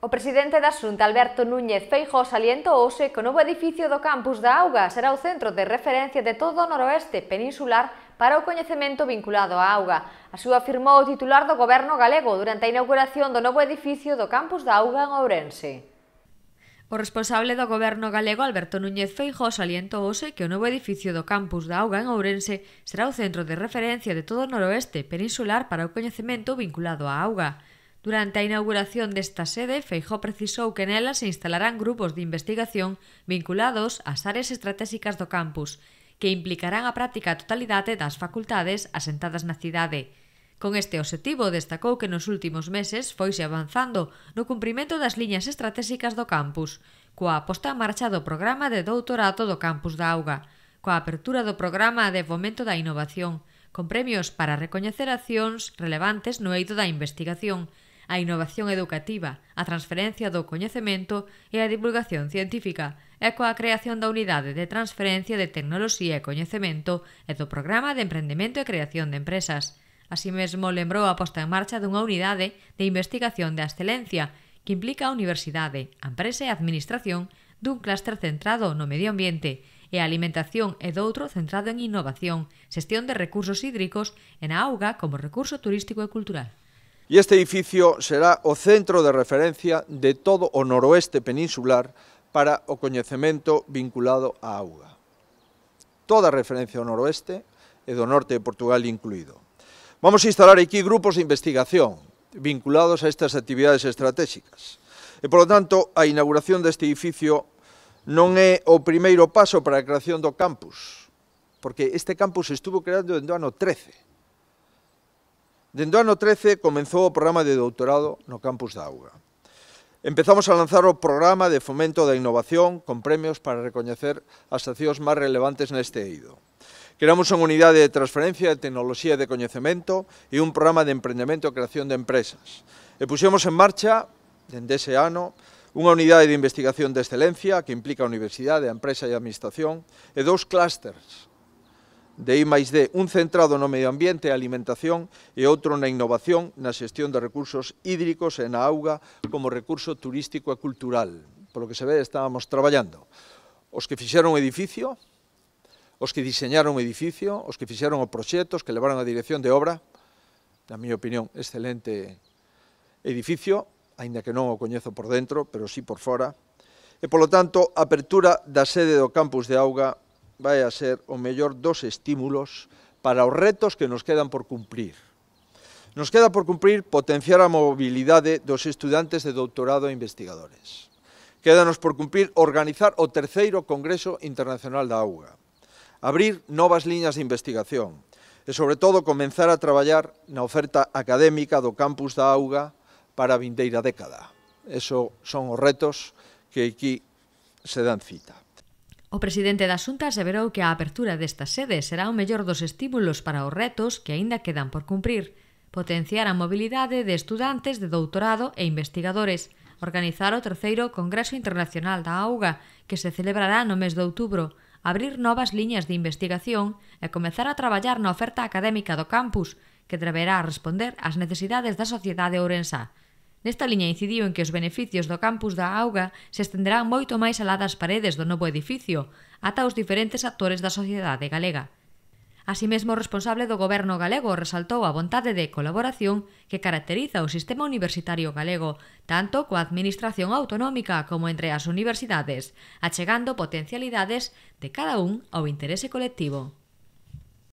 O presidente da Xunta, Alberto Núñez Feijóo, hoxe que o novo edificio do campus da auga será o centro de referencia de todo o noroeste peninsular para o coñecemento vinculado á auga. A súa afirmou o titular do goberno galego durante a inauguración do novo edificio do campus da auga en Ourense. O responsable do goberno galego Alberto Núñez Feijóo hoxe que o novo edificio do campus da Auga en Ourense será o centro de referencia de todo o noroeste peninsular para o coñecemento vinculado á auga. Durante a inauguración desta sede, Feijó precisou que nela se instalarán grupos de investigación vinculados ás áreas estratégicas do campus, que implicarán a práctica a totalidade das facultades asentadas na cidade. Con este obxectivo, destacou que nos últimos meses foise avanzando no cumprimento das liñas estratégicas do campus, coa aposta en marcha do programa de doutorato do campus da Auga, coa apertura do programa de fomento da innovación, con premios para recoñecer accións relevantes no eito da investigación, a innovación educativa, a transferencia do coñecemento e a divulgación científica, e coa creación da Unidade de Transferencia de Tecnoloxía e Coñecemento e do Programa de Emprendemento e Creación de Empresas. Así mesmo lembrou a posta en marcha dunha unidade de investigación de excelencia que implica a universidade, a empresa e a administración dun clúster centrado no medio ambiente e a alimentación e doutro centrado en innovación, xestión de recursos hídricos e na auga como recurso turístico e cultural. E este edificio será o centro de referencia de todo o noroeste peninsular para o coñecemento vinculado á auga. Toda referencia ao noroeste e do norte de Portugal incluído. Vamos a instalar aquí grupos de investigación vinculados a estas actividades estratégicas. E, polo tanto, a inauguración deste edificio non é o primeiro paso para a creación do campus, porque este campus estuvo creando en do ano 13, Dende o ano 13 comenzou o programa de doutorado no campus da UGA. Empezamos a lanzar o programa de fomento da innovación con premios para recoñecer as accións máis relevantes neste eido. Creamos unha unidade de transferencia de tecnoloxía de coñecemento e un programa de emprendemento e creación de empresas. E puxemos en marcha, dende ese ano, unha unidade de investigación de excelencia que implica a universidade, a empresa e a administración, e dous clústeres de I máis D, un centrado no medio ambiente e alimentación e outro na innovación, na xestión de recursos hídricos e na auga como recurso turístico e cultural. Polo que se ve, estábamos traballando. Os que fixeron o edificio, os que diseñaron o edificio, os que fixeron o proxecto, os que levaron a dirección de obra, na miña opinión, excelente edificio, aínda que non o coñezo por dentro, pero sí por fora, e, polo tanto, apertura da sede do campus de Auga vai a ser o mellor dos estímulos para os retos que nos quedan por cumprir. Nos queda por cumprir potenciar a mobilidade dos estudantes de doutorado e investigadores. Quédanos por cumprir organizar o terceiro Congreso Internacional da Auga, abrir novas liñas de investigación e, sobre todo, comenzar a traballar na oferta académica do campus da Auga para a vindeira década. Eso son os retos que aquí se dan cita. O presidente da Xunta aseverou que a apertura desta sede será o mellor dos estímulos para os retos que aínda quedan por cumprir, potenciar a mobilidade de estudantes de doutorado e investigadores, organizar o terceiro Congreso Internacional da Auga, que se celebrará no mes de outubro, abrir novas liñas de investigación e comezar a traballar na oferta académica do campus, que deberá responder ás necesidades da sociedade ourensa. Nesta liña incidiu en que os beneficios do campus da auga se estenderán moito máis alá das paredes do novo edificio, ata os diferentes actores da sociedade galega. Así mesmo, o responsable do goberno galego resaltou a vontade de colaboración que caracteriza o sistema universitario galego, tanto coa administración autonómica como entre as universidades, achegando potencialidades de cada un ao interese colectivo.